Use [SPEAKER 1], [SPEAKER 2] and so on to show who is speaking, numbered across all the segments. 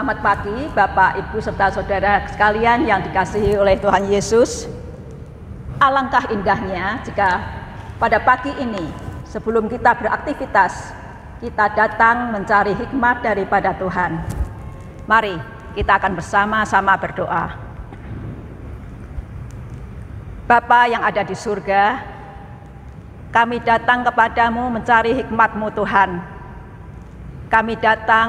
[SPEAKER 1] Selamat pagi Bapak, Ibu, serta Saudara sekalian yang dikasihi oleh Tuhan Yesus. Alangkah indahnya jika pada pagi ini sebelum kita beraktivitas, kita datang mencari hikmat daripada Tuhan. Mari kita akan bersama-sama berdoa. Bapa yang ada di surga, kami datang kepadamu mencari hikmatmu Tuhan. Kami datang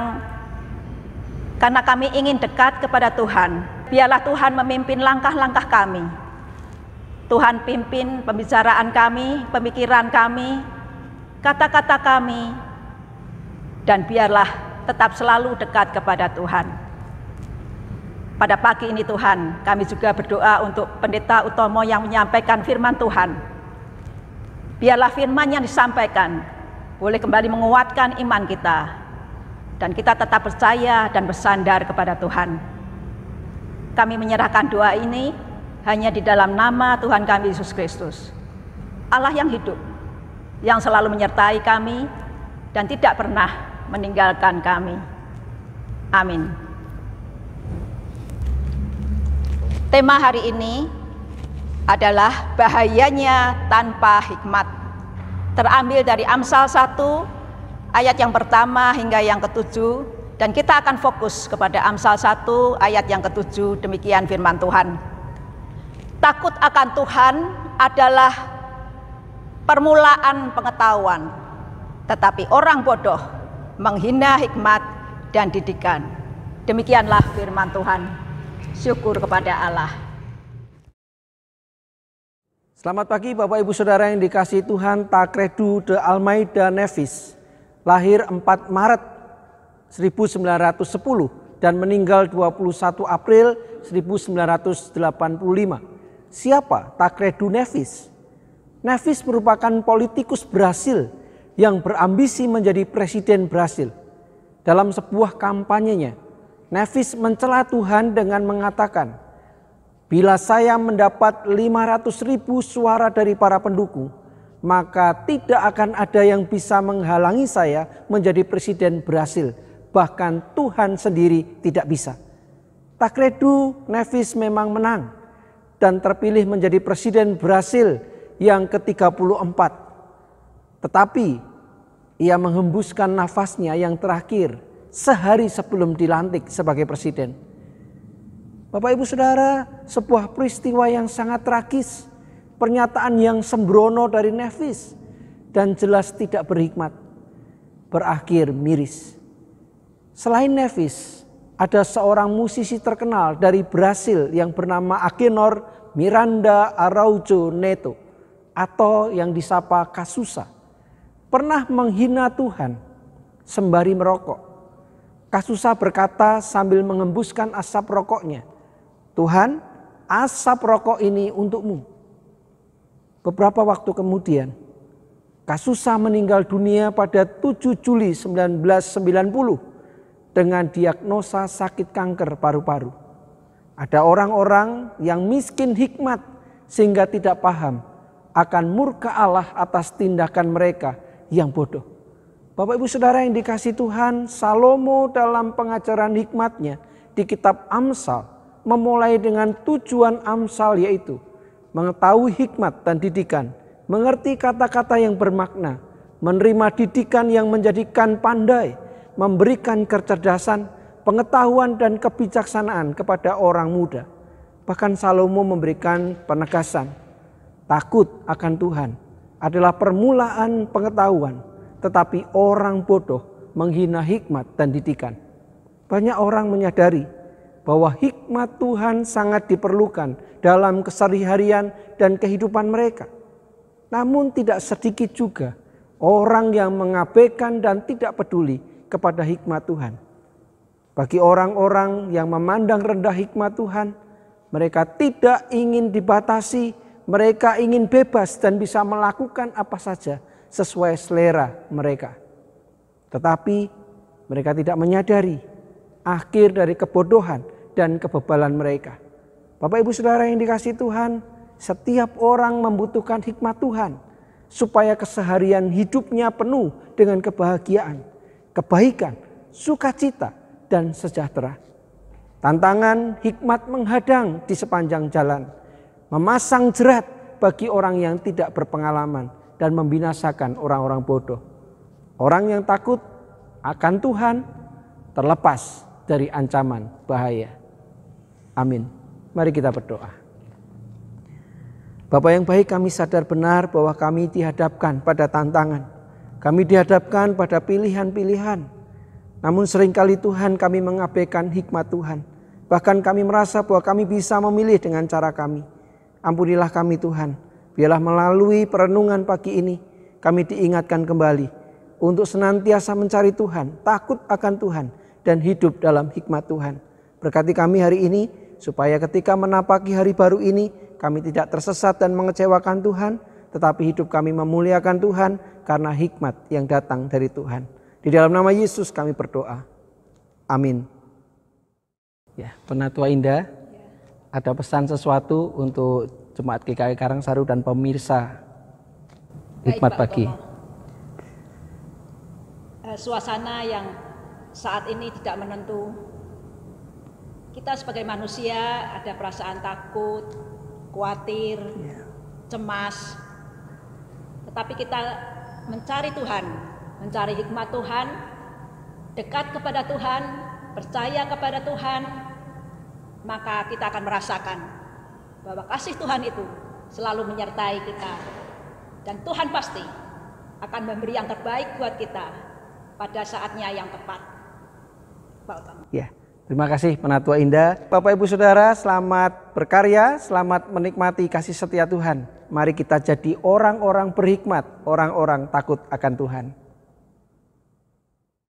[SPEAKER 1] karena kami ingin dekat kepada Tuhan. Biarlah Tuhan memimpin langkah-langkah kami. Tuhan pimpin pembicaraan kami, pemikiran kami, kata-kata kami, dan biarlah tetap selalu dekat kepada Tuhan. Pada pagi ini Tuhan, kami juga berdoa untuk pendeta Utomo yang menyampaikan firman Tuhan. Biarlah firman yang disampaikan boleh kembali menguatkan iman kita, dan kita tetap percaya dan bersandar kepada Tuhan. Kami menyerahkan doa ini hanya di dalam nama Tuhan kami Yesus Kristus. Allah yang hidup, yang selalu menyertai kami dan tidak pernah meninggalkan kami. Amin. Tema hari ini adalah bahayanya tanpa hikmat. Terambil dari Amsal 1 ayat yang pertama hingga yang ketujuh dan kita akan fokus kepada Amsal 1 ayat yang ketujuh demikian firman Tuhan. Takut akan Tuhan adalah permulaan pengetahuan, tetapi orang bodoh menghina hikmat dan didikan. Demikianlah firman Tuhan. Syukur kepada Allah.
[SPEAKER 2] Selamat pagi Bapak Ibu Saudara yang dikasih Tuhan Takredu de Almaida Nevis lahir 4 Maret 1910 dan meninggal 21 April 1985. Siapa Takredu Nevis? Nevis merupakan politikus Brasil yang berambisi menjadi presiden Brasil. Dalam sebuah kampanyenya, Nevis mencela Tuhan dengan mengatakan, "Bila saya mendapat 500 ribu suara dari para pendukung, maka tidak akan ada yang bisa menghalangi saya menjadi presiden Brasil. Bahkan Tuhan sendiri tidak bisa. Takredu Nevis memang menang dan terpilih menjadi presiden Brasil yang ke-34. Tetapi ia menghembuskan nafasnya yang terakhir sehari sebelum dilantik sebagai presiden. Bapak Ibu Saudara, sebuah peristiwa yang sangat tragis Pernyataan yang sembrono dari Nefis dan jelas tidak berhikmat. Berakhir miris. Selain Nefis, ada seorang musisi terkenal dari Brasil yang bernama Akenor Miranda Araujo Neto atau yang disapa Kasusa. Pernah menghina Tuhan sembari merokok. Kasusa berkata sambil mengembuskan asap rokoknya, "Tuhan, asap rokok ini untukmu. Beberapa waktu kemudian, Kasusa meninggal dunia pada 7 Juli 1990 dengan diagnosa sakit kanker paru-paru. Ada orang-orang yang miskin hikmat sehingga tidak paham akan murka Allah atas tindakan mereka yang bodoh. Bapak ibu saudara yang dikasih Tuhan, Salomo dalam pengajaran hikmatnya di kitab Amsal memulai dengan tujuan Amsal yaitu mengetahui hikmat dan didikan, mengerti kata-kata yang bermakna, menerima didikan yang menjadikan pandai, memberikan kecerdasan, pengetahuan dan kebijaksanaan kepada orang muda. Bahkan Salomo memberikan penegasan, takut akan Tuhan adalah permulaan pengetahuan, tetapi orang bodoh menghina hikmat dan didikan. Banyak orang menyadari bahwa hikmat Tuhan sangat diperlukan dalam kesehari dan kehidupan mereka. Namun tidak sedikit juga orang yang mengabaikan dan tidak peduli kepada hikmat Tuhan. Bagi orang-orang yang memandang rendah hikmat Tuhan, mereka tidak ingin dibatasi, mereka ingin bebas dan bisa melakukan apa saja sesuai selera mereka. Tetapi mereka tidak menyadari akhir dari kebodohan dan kebebalan mereka. Bapak Ibu Saudara yang dikasih Tuhan, setiap orang membutuhkan hikmat Tuhan supaya keseharian hidupnya penuh dengan kebahagiaan, kebaikan, sukacita, dan sejahtera. Tantangan hikmat menghadang di sepanjang jalan, memasang jerat bagi orang yang tidak berpengalaman dan membinasakan orang-orang bodoh. Orang yang takut akan Tuhan terlepas dari ancaman bahaya. Amin. Mari kita berdoa. Bapak yang baik kami sadar benar bahwa kami dihadapkan pada tantangan. Kami dihadapkan pada pilihan-pilihan. Namun seringkali Tuhan kami mengabaikan hikmat Tuhan. Bahkan kami merasa bahwa kami bisa memilih dengan cara kami. Ampunilah kami Tuhan. Biarlah melalui perenungan pagi ini kami diingatkan kembali untuk senantiasa mencari Tuhan, takut akan Tuhan, dan hidup dalam hikmat Tuhan. Berkati kami hari ini supaya ketika menapaki hari baru ini kami tidak tersesat dan mengecewakan Tuhan, tetapi hidup kami memuliakan Tuhan karena hikmat yang datang dari Tuhan. Di dalam nama Yesus kami berdoa. Amin. Ya, penatua indah, ada pesan sesuatu untuk jemaat GKI e Karangsaru dan pemirsa hikmat Baik, pagi.
[SPEAKER 1] Eh, suasana yang saat ini tidak menentu. Kita sebagai manusia ada perasaan takut, khawatir, iya. cemas. Tetapi kita mencari Tuhan, mencari hikmat Tuhan, dekat kepada Tuhan, percaya kepada Tuhan, maka kita akan merasakan bahwa kasih Tuhan itu selalu menyertai kita. Dan Tuhan pasti akan memberi yang terbaik buat kita pada saatnya yang tepat.
[SPEAKER 2] Pak Utama. Ya. Terima kasih Penatua Indah. Bapak Ibu Saudara, selamat berkarya, selamat menikmati kasih setia Tuhan. Mari kita jadi orang-orang berhikmat, orang-orang takut akan Tuhan.